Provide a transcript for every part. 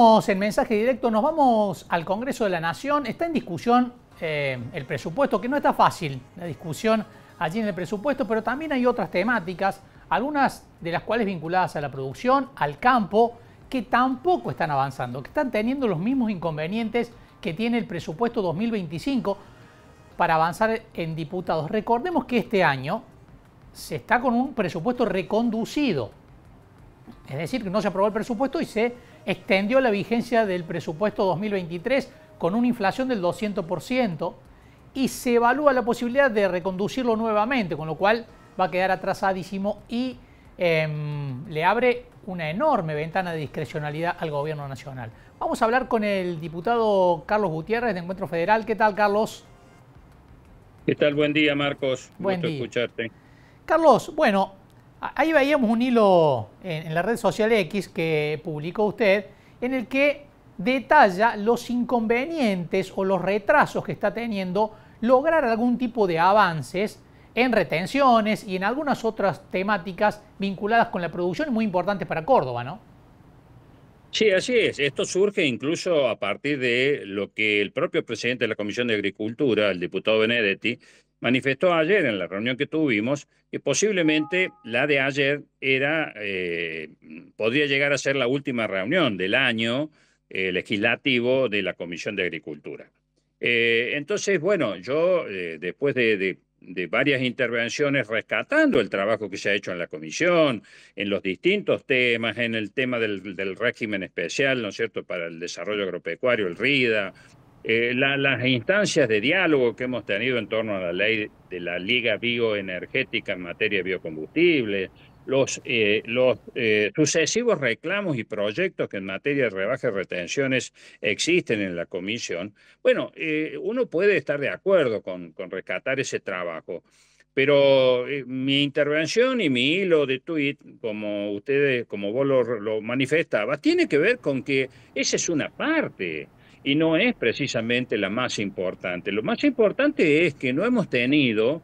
Vamos en mensaje directo, nos vamos al Congreso de la Nación. Está en discusión eh, el presupuesto, que no está fácil la discusión allí en el presupuesto, pero también hay otras temáticas, algunas de las cuales vinculadas a la producción, al campo, que tampoco están avanzando, que están teniendo los mismos inconvenientes que tiene el presupuesto 2025 para avanzar en diputados. Recordemos que este año se está con un presupuesto reconducido, es decir, que no se aprobó el presupuesto y se extendió la vigencia del presupuesto 2023 con una inflación del 200% y se evalúa la posibilidad de reconducirlo nuevamente, con lo cual va a quedar atrasadísimo y em, le abre una enorme ventana de discrecionalidad al gobierno nacional. Vamos a hablar con el diputado Carlos Gutiérrez de Encuentro Federal. ¿Qué tal, Carlos? ¿Qué tal? Buen día, Marcos. Buen escucharte. Carlos, bueno, Ahí veíamos un hilo en, la red social X que publicó usted, en el que detalla los inconvenientes o los retrasos que está teniendo lograr algún tipo de avances en retenciones y en algunas otras temáticas vinculadas con la producción muy importantes para Córdoba, ¿no? Sí, así es. Esto surge incluso a partir de lo que el propio presidente de la Comisión de Agricultura, el diputado Benedetti, manifestó ayer en la reunión que tuvimos que posiblemente la de ayer era, eh, podría llegar a ser la última reunión del año eh, legislativo de la Comisión de Agricultura. Eh, entonces, bueno, yo después de, varias intervenciones rescatando el trabajo que se ha hecho en la comisión, en los distintos temas, en el tema del, del régimen especial, ¿no es cierto?, para el desarrollo agropecuario, el RIDA, eh, las instancias de diálogo que hemos tenido en torno a la ley de la Liga Bioenergética en materia de biocombustible, los, eh, los eh, sucesivos reclamos y proyectos que en materia de rebajas y retenciones existen en la comisión, bueno, uno puede estar de acuerdo con, con rescatar ese trabajo. Pero mi intervención y mi hilo de tweet, como ustedes, como vos lo, lo manifestabas, tiene que ver con que esa es una parte y no es precisamente la más importante. Lo más importante es que no hemos tenido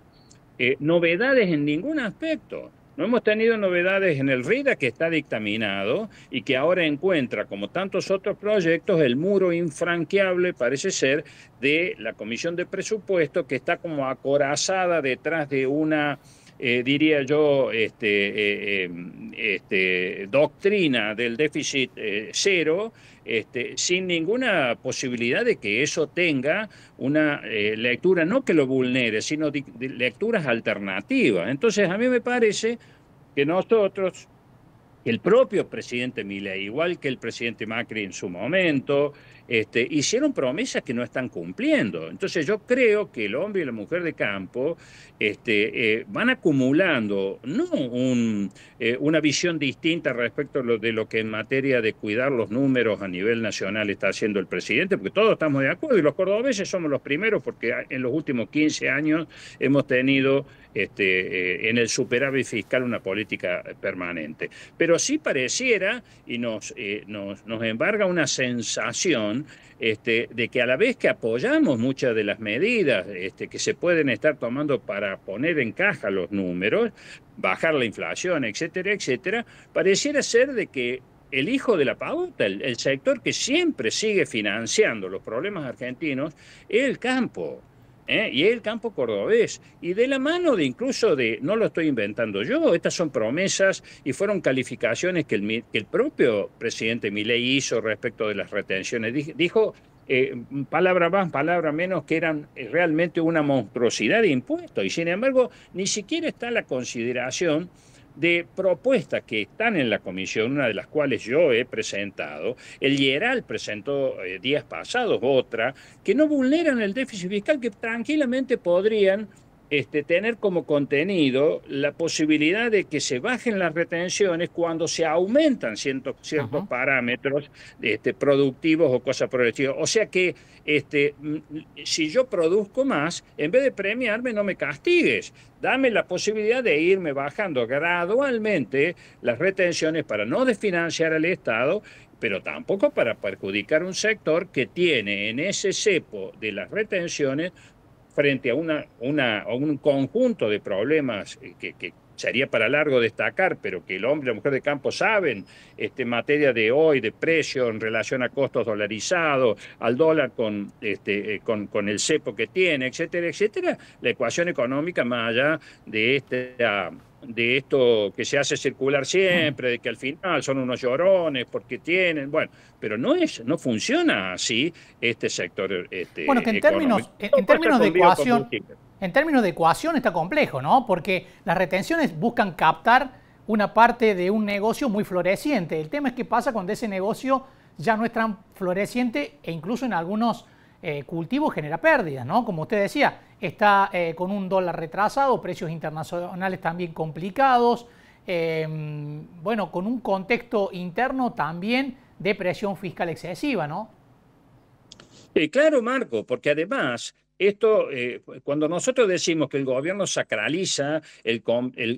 eh, novedades en ningún aspecto. No hemos tenido novedades en el RIDA que está dictaminado y que ahora encuentra, como tantos otros proyectos, el muro infranqueable, parece ser, de la Comisión de Presupuestos, que está como acorazada detrás de una, eh, diría yo, este, eh, este, doctrina del déficit cero este, sin ninguna posibilidad de que eso tenga una eh, lectura, no que lo vulnere, sino lecturas alternativas. Entonces, a mí me parece que nosotros el propio presidente Milei, igual que el presidente Macri en su momento, este, hicieron promesas que no están cumpliendo. Entonces yo creo que el hombre y la mujer de campo este, eh, van acumulando no un, eh, una visión distinta respecto de lo que en materia de cuidar los números a nivel nacional está haciendo el presidente, porque todos estamos de acuerdo y los cordobeses somos los primeros porque en los últimos 15 años hemos tenido este, eh, en el superávit fiscal una política permanente pero sí pareciera y nos, eh, nos, nos, embarga una sensación este, de que a la vez que apoyamos muchas de las medidas este, que se pueden estar tomando para poner en caja los números, bajar la inflación, etcétera, etcétera, pareciera ser de que el hijo de la pauta, el, el sector que siempre sigue financiando los problemas argentinos, es el campo. ¿eh? y el campo cordobés, y de la mano de incluso de, no lo estoy inventando yo, estas son promesas y fueron calificaciones que el, el propio presidente Milei hizo respecto de las retenciones. Dijo eh, palabra más, palabra menos, que eran realmente una monstruosidad de impuestos. Y sin embargo, ni siquiera está la consideración de propuestas que están en la comisión, una de las cuales yo he presentado, el IERAL presentó eh, días pasados otra, que no vulneran el déficit fiscal, que tranquilamente podrían este, tener como contenido la posibilidad de que se bajen las retenciones cuando se aumentan ciertos parámetros este, productivos o cosas productivas O sea que este, mm, si yo produzco más, en vez de premiarme, no me castigues. Dame la posibilidad de irme bajando gradualmente las retenciones para no desfinanciar al Estado pero tampoco para perjudicar un sector que tiene en ese cepo de las retenciones frente a, una, una, a un conjunto de problemas eh, que, sería para largo destacar, pero que el hombre y la mujer de campo saben, este, en materia de hoy, de precio, en relación a costos dolarizados, al dólar con, este, eh, con, con, el cepo que tiene, etcétera, etcétera, la ecuación económica más allá de esta de esto que se hace circular siempre, de que al final son unos llorones porque tienen, bueno, pero no es, no funciona así este sector. Este, bueno, que en términos, términos de ecuación, en términos de ecuación está complejo, ¿no? Porque las retenciones buscan captar una parte de un negocio muy floreciente. El tema es qué pasa cuando ese negocio ya no es tan floreciente e incluso en algunos eh, cultivo genera pérdidas, ¿no? Como usted decía, está eh, con un dólar retrasado, precios internacionales también complicados, em, bueno, con un contexto interno también de presión fiscal excesiva, ¿no? Eh, claro, Marco, porque además esto, cuando nosotros decimos que el gobierno sacraliza el,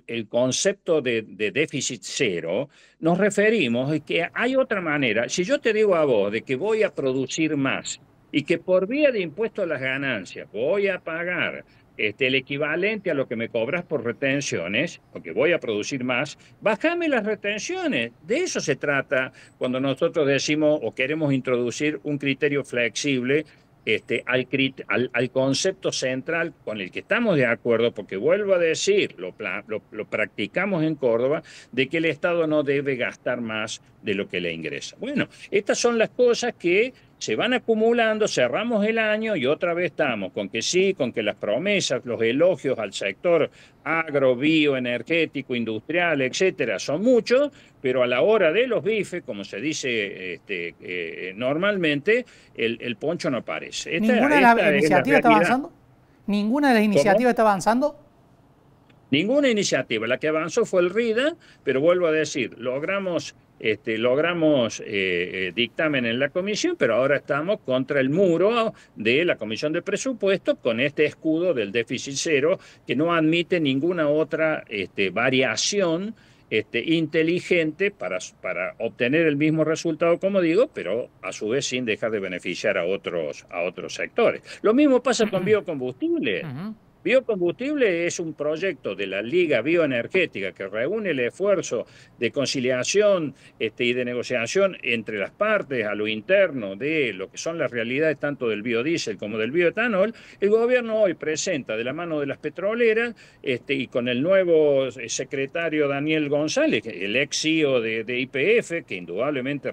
el, concepto de, de, déficit cero, nos referimos a que hay otra manera. Si yo te digo a vos de que voy a producir más y que por vía de impuesto a las ganancias voy a pagar este, el equivalente a lo que me cobras por retenciones, porque voy a producir más, bájame las retenciones. De eso se trata cuando nosotros decimos o queremos introducir un criterio flexible este, al, al, concepto central con el que estamos de acuerdo, porque vuelvo a decir, lo, practicamos en Córdoba, de que el Estado no debe gastar más de lo que le ingresa. Bueno, estas son las cosas que se van acumulando, cerramos el año y otra vez estamos con que sí, con que las promesas, los elogios al sector agro, bio, energético, industrial, etcétera, son muchos, pero a la hora de los bifes, como se dice este, eh, normalmente, el, poncho no aparece. ¿Ninguna de las iniciativas está avanzando? ¿Ninguna de las iniciativas está avanzando? Ninguna iniciativa. La que avanzó fue el RIDA, pero vuelvo a decir, logramos este, logramos eh, eh, dictamen en la comisión, pero ahora estamos contra el muro de la comisión de Presupuestos con este escudo del déficit cero que no admite ninguna otra este, variación este, inteligente para, para obtener el mismo resultado, como digo, pero a su vez sin dejar de beneficiar a otros, a otros sectores. Lo mismo pasa con biocombustible. Biocombustible es un proyecto de la Liga Bioenergética que reúne el esfuerzo de conciliación este, y de negociación entre las partes a lo interno de lo que son las realidades tanto del biodiesel como del bioetanol. El gobierno hoy presenta de la mano de las petroleras este, y con el nuevo eh, secretario Daniel González, el ex CEO de IPF, que indudablemente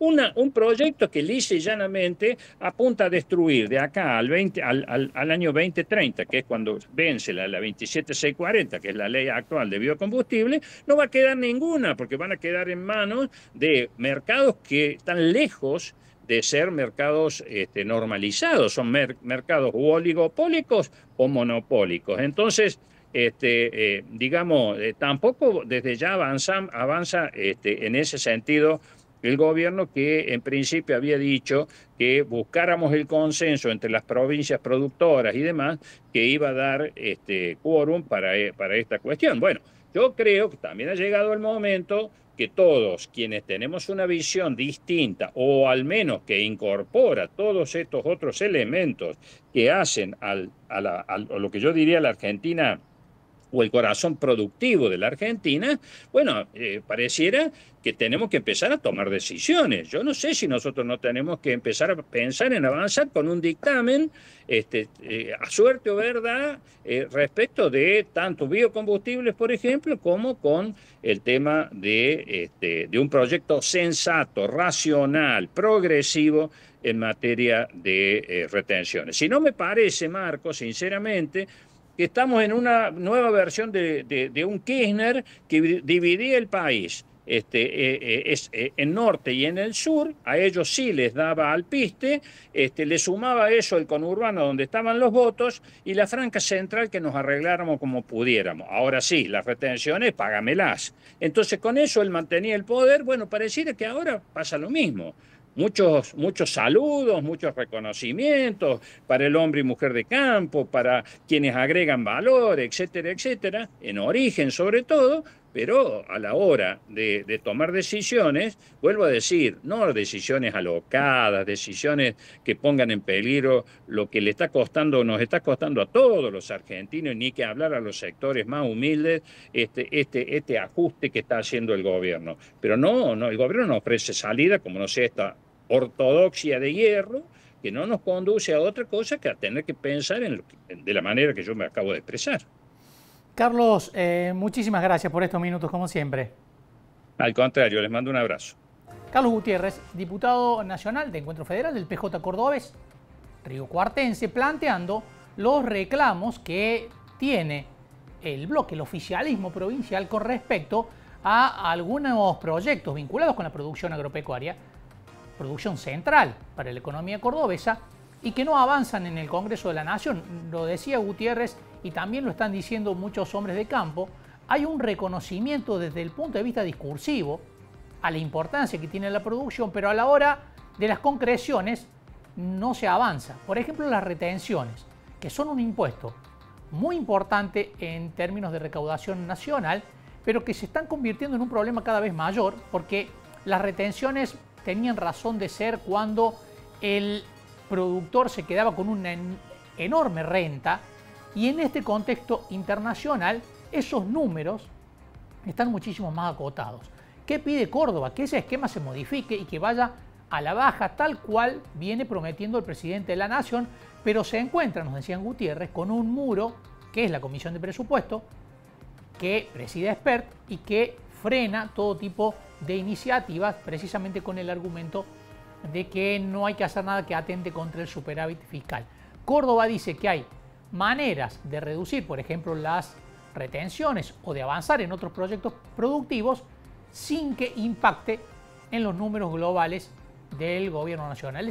un proyecto que lisa y llanamente apunta a destruir de acá al, 20, al, año 2030, que es cuando vence la, 27640, que es la ley actual de biocombustible, no va a quedar ninguna, porque van a quedar en manos de mercados que están lejos de ser mercados este, normalizados, son mercados oligopólicos o monopólicos. Entonces, este, eh, digamos, eh, tampoco desde ya avanza, avanza este, en ese sentido el gobierno que en principio había dicho que buscáramos el consenso entre las provincias productoras y demás que iba a dar este quórum para, eh, para esta cuestión. Bueno, yo creo que también ha llegado el momento que todos quienes tenemos una visión distinta o al menos que incorpora todos estos otros elementos que hacen al, a, a lo que yo diría la Argentina o el corazón productivo de la Argentina, bueno, eh, pareciera que tenemos que empezar a tomar decisiones. Yo no sé si nosotros no tenemos que empezar a pensar en avanzar con un dictamen este, eh, a suerte o verdad eh, respecto de tanto biocombustibles, por ejemplo, como con el tema de, este, de un proyecto sensato, racional, progresivo en materia de retenciones. Si no me parece, Marco, sinceramente, que estamos en una nueva versión de, un Kirchner que dividía el país. Este, eh, eh, eh, en norte y en el sur, a ellos sí les daba al piste, este, le sumaba eso el conurbano donde estaban los votos y la franca central que nos arregláramos como pudiéramos. Ahora sí, las retenciones, págamelas. Entonces con eso él mantenía el poder, bueno, pareciera que ahora pasa lo mismo muchos, muchos saludos, muchos reconocimientos para el hombre y mujer de campo, para quienes agregan valor, etcétera, etcétera, en origen sobre todo, pero a la hora de, tomar decisiones, vuelvo a decir, no decisiones alocadas, decisiones que pongan en peligro lo que le está costando, nos está costando a todos los argentinos, ni que hablar a los sectores más humildes, este, este, este ajuste que está haciendo el gobierno. Pero no, no, el gobierno no ofrece salida como no sea esta ortodoxia de hierro que no nos conduce a otra cosa que a tener que pensar en de la manera que yo me acabo de expresar. Carlos, eh, muchísimas gracias por estos minutos, como siempre. Al contrario, les mando un abrazo. Carlos Gutiérrez, diputado nacional de Encuentro Federal del PJ Cordobés, Río Cuartense, planteando los reclamos que tiene el bloque, el oficialismo provincial con respecto a algunos proyectos vinculados con la producción agropecuaria producción central para la economía cordobesa, y que no avanzan en el Congreso de la Nación. Lo decía Gutiérrez y también lo están diciendo muchos hombres de campo. Hay un reconocimiento desde el punto de vista discursivo a la importancia que tiene la producción, pero a la hora de las concreciones no se avanza. Por ejemplo, las retenciones, que son un impuesto muy importante en términos de recaudación nacional, pero que se están convirtiendo en un problema cada vez mayor porque las retenciones tenían razón de ser cuando el productor se quedaba con una enorme renta y en este contexto internacional esos números están muchísimo más acotados. ¿Qué pide Córdoba? Que ese esquema se modifique y que vaya a la baja, tal cual viene prometiendo el presidente de la Nación, pero se encuentra, nos decían Gutiérrez, con un muro, que es la Comisión de Presupuesto, que preside expert y que frena todo tipo de iniciativas precisamente con el argumento de que no hay que hacer nada que atente contra el superávit fiscal. Córdoba dice que hay maneras de reducir, por ejemplo, las retenciones o de avanzar en otros proyectos productivos sin que impacte en los números globales del gobierno nacional.